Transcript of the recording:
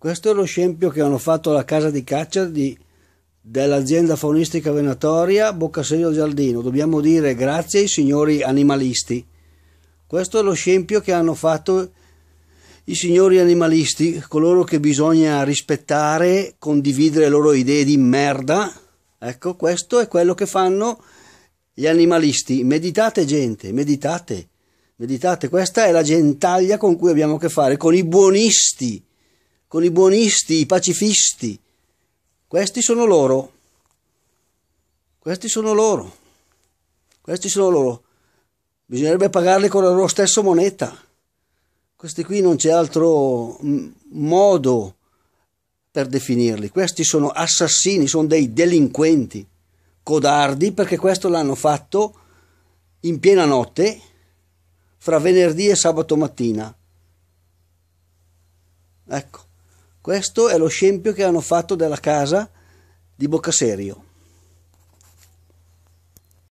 Questo è lo scempio che hanno fatto la casa di caccia di, dell'azienda faunistica venatoria Boccaserio Giardino. Dobbiamo dire grazie ai signori animalisti. Questo è lo scempio che hanno fatto i signori animalisti, coloro che bisogna rispettare, condividere le loro idee di merda. Ecco, questo è quello che fanno gli animalisti. Meditate gente, meditate, meditate. Questa è la gentaglia con cui abbiamo a che fare, con i buonisti con i buonisti, i pacifisti. Questi sono loro. Questi sono loro. Questi sono loro. Bisognerebbe pagarli con la loro stessa moneta. Questi qui non c'è altro modo per definirli. Questi sono assassini, sono dei delinquenti, codardi, perché questo l'hanno fatto in piena notte, fra venerdì e sabato mattina. Ecco. Questo è lo scempio che hanno fatto della casa di Boccaserio.